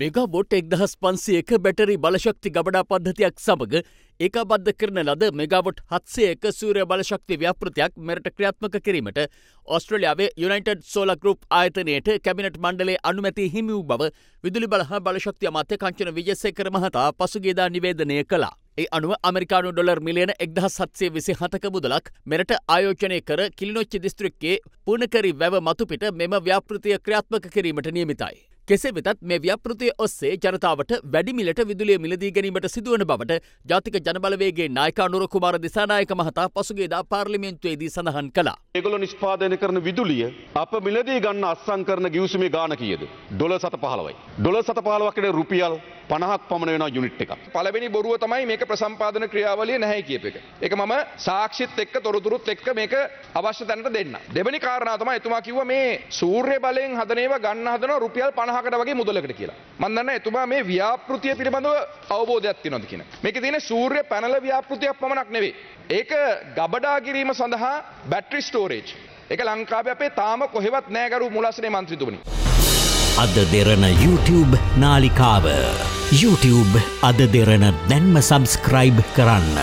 Megawatt එක්දහස් පන්සියක battery බලශක්ති ගබඩා පද්ධතියක් සමඟ ඒකාබද්ධ කරන ලද මෙගාවොට් හත්සයක සූරය බලශක්ති ව්‍යාපෘතියක් මෙරට ක්‍රියාත්මක කිරීමට ඔස්ට්‍රලියාවේ යුනයිටඩ් සෝල ගරුප් ආයතනයට කැබිනට් මණ්ඩලේ අනුමැති හිමි වූ බව විදුලි බල හා බලශක්ති අමාත්‍ය කංචන විජසේකර මහතා පසුගේදා නිවේදනය කළා. ඒ අනුව අමරිකානු ඩොර් මිලියන එක්දහ සත්සේ විසි හතක මුදලක් මෙරට ආයෝචනය කර කිලිනොච්චි දිස්ත්‍රික්කේ පුනකරි වැව මතුපිට මෙම ව්‍යාපෘතිය ක්‍රියාත්මක කිරීමට නියමිතයි. කෙසේ වෙතත් මේ ව්‍යාපෘතිය ඔස්සේ ජනතාවට වැඩි මිලට විදුලිය මිලදී ගැනීමට සිදුවන බවට ජාතික ජනබලවේගේ නායක අනුර කුමාර දිසානායක මහතා පසුගේදා පාර්ලිමේන්තුවේදී සඳහන් කළා. ඒගොල්ලෝ නිෂ්පාදනය කරන විදුලිය අප මිලදී ගන්න අත්සන් කරන ගිවිසුමේ ගාණ කීයද? ඩොලර් 7.15යි. ඩොලර් 7.15 කියන්නේ රුපියල් 50ක් පමණ වෙන යුනිට් එකක්. පළවෙනි බොරුව තමයි මේක ප්‍රසම්පාදන ක්‍රියාවලිය නැහැ කියප එක. ඒක මම සාක්ෂිත් එක්ක තොරතුරුත් එක්ක මේක අවශ්‍ය තැනට දෙන්න. දෙවෙනි කාරණාව තමයි එතුමා කිව්වා මේ සූර්ය බලයෙන් හදන ඒවා ගන්න හදන රුපියල් 50 පහකට වගේ මුදලකට කියලා. මම දන්නේ එතුමා මේ ව්‍යාපෘතිය පිළිබඳව අවබෝධයක් තියෙනවද කියන. මේකේ තියෙන සූර්ය පැනල ව්‍යාපෘතියක් පමණක් නෙවෙයි. ඒක ගබඩා කිරීම සඳහා බැටරි ස්ටෝරේජ්. ඒක ලංකාවේ අපේ තාම කොහෙවත් නැහැ ගරු මුලස්නේ മന്ത്രിතුමනි. අද දෙරන YouTube නාලිකාව. YouTube අද දෙරන දැන්ම subscribe කරන්න.